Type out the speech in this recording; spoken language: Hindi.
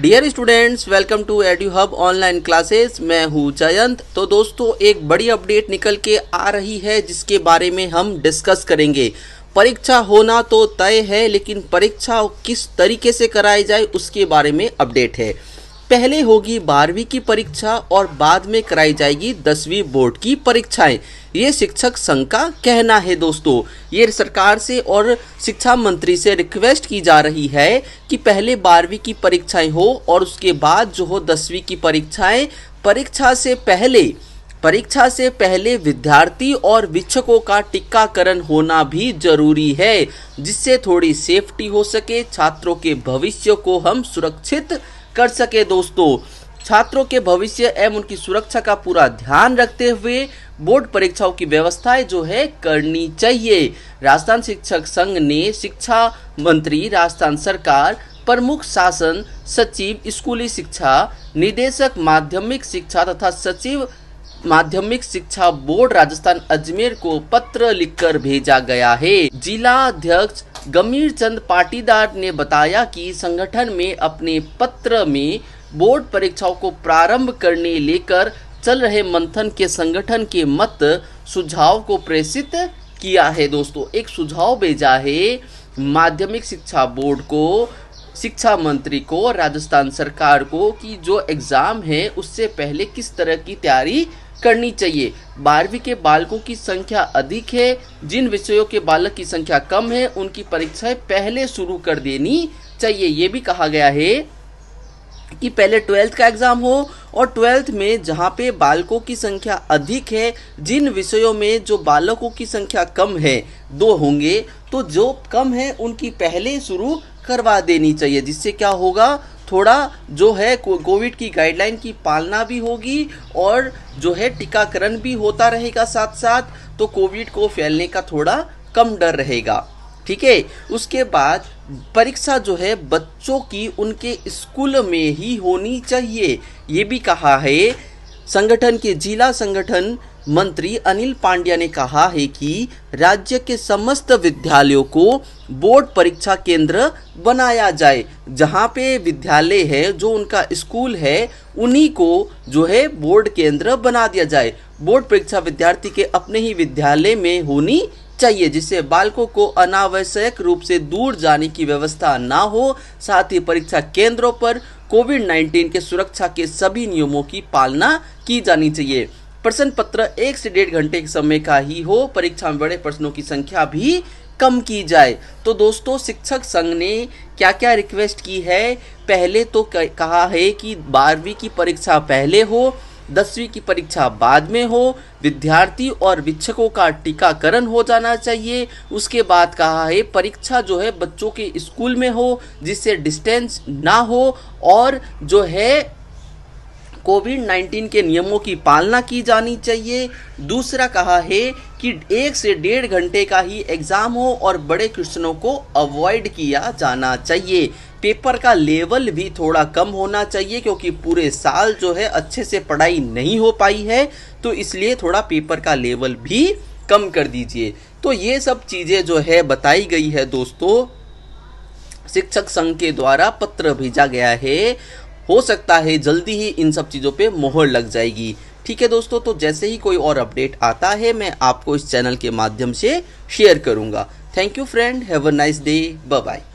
dear students welcome to Edu Hub online classes मैं हूं जयंत तो दोस्तों एक बड़ी अपडेट निकल के आ रही है जिसके बारे में हम डिस्कस करेंगे परीक्षा होना तो तय है लेकिन परीक्षा किस तरीके से कराई जाए उसके बारे में अपडेट है पहले होगी बारहवीं की परीक्षा और बाद में कराई जाएगी दसवीं बोर्ड की परीक्षाएं ये शिक्षक संघ का कहना है दोस्तों ये सरकार से और शिक्षा मंत्री से रिक्वेस्ट की जा रही है कि पहले बारहवीं की परीक्षाएं हो और उसके बाद जो हो दसवीं की परीक्षाएं परीक्षा से पहले परीक्षा से पहले विद्यार्थी और शिक्षकों का टीकाकरण होना भी जरूरी है जिससे थोड़ी सेफ्टी हो सके छात्रों के भविष्य को हम सुरक्षित कर सके दोस्तों छात्रों के भविष्य एवं उनकी सुरक्षा का पूरा ध्यान रखते हुए बोर्ड परीक्षाओं की व्यवस्थाएं जो है करनी चाहिए राजस्थान शिक्षक संघ ने शिक्षा मंत्री राजस्थान सरकार प्रमुख शासन सचिव स्कूली शिक्षा निदेशक माध्यमिक शिक्षा तथा सचिव माध्यमिक शिक्षा बोर्ड राजस्थान अजमेर को पत्र लिखकर भेजा गया है जिला अध्यक्ष गमीर चंद पाटीदार ने बताया कि संगठन में अपने पत्र में बोर्ड परीक्षाओं को प्रारंभ करने लेकर चल रहे मंथन के संगठन के मत सुझाव को प्रेषित किया है दोस्तों एक सुझाव भेजा है माध्यमिक शिक्षा बोर्ड को शिक्षा मंत्री को राजस्थान सरकार को कि जो एग्ज़ाम है उससे पहले किस तरह की तैयारी करनी चाहिए बारहवीं के बालकों की संख्या अधिक है जिन विषयों के बालक की संख्या कम है उनकी परीक्षाएं पहले शुरू कर देनी चाहिए ये भी कहा गया है कि पहले ट्वेल्थ का एग्ज़ाम हो और ट्वेल्थ में जहाँ पे बालकों की संख्या अधिक है जिन विषयों में जो बालकों की संख्या कम है दो होंगे तो जो कम है उनकी पहले शुरू करवा देनी चाहिए जिससे क्या होगा थोड़ा जो है कोविड की गाइडलाइन की पालना भी होगी और जो है टीकाकरण भी होता रहेगा साथ साथ तो कोविड को फैलने का थोड़ा कम डर रहेगा ठीक है उसके बाद परीक्षा जो है बच्चों की उनके स्कूल में ही होनी चाहिए ये भी कहा है संगठन के जिला संगठन मंत्री अनिल पांड्या ने कहा है कि राज्य के समस्त विद्यालयों को बोर्ड परीक्षा केंद्र बनाया जाए जहाँ पे विद्यालय है जो उनका स्कूल है उन्हीं को जो है बोर्ड केंद्र बना दिया जाए बोर्ड परीक्षा विद्यार्थी के अपने ही विद्यालय में होनी चाहिए जिससे बालकों को अनावश्यक रूप से दूर जाने की व्यवस्था ना हो साथ ही परीक्षा केंद्रों पर कोविड 19 के सुरक्षा के सभी नियमों की पालना की जानी चाहिए प्रश्न पत्र एक से डेढ़ घंटे के समय का ही हो परीक्षा में बड़े प्रश्नों की संख्या भी कम की जाए तो दोस्तों शिक्षक संघ ने क्या क्या रिक्वेस्ट की है पहले तो कहा है कि बारहवीं की परीक्षा पहले हो दसवीं की परीक्षा बाद में हो विद्यार्थी और शिक्षकों का टीकाकरण हो जाना चाहिए उसके बाद कहा है परीक्षा जो है बच्चों के स्कूल में हो जिससे डिस्टेंस ना हो और जो है कोविड 19 के नियमों की पालना की जानी चाहिए दूसरा कहा है कि एक से डेढ़ घंटे का ही एग्ज़ाम हो और बड़े क्वेश्चनों को अवॉइड किया जाना चाहिए पेपर का लेवल भी थोड़ा कम होना चाहिए क्योंकि पूरे साल जो है अच्छे से पढ़ाई नहीं हो पाई है तो इसलिए थोड़ा पेपर का लेवल भी कम कर दीजिए तो ये सब चीज़ें जो है बताई गई है दोस्तों शिक्षक संघ के द्वारा पत्र भेजा गया है हो सकता है जल्दी ही इन सब चीज़ों पे मोहर लग जाएगी ठीक है दोस्तों तो जैसे ही कोई और अपडेट आता है मैं आपको इस चैनल के माध्यम से शेयर करूँगा thank you friend have a nice day bye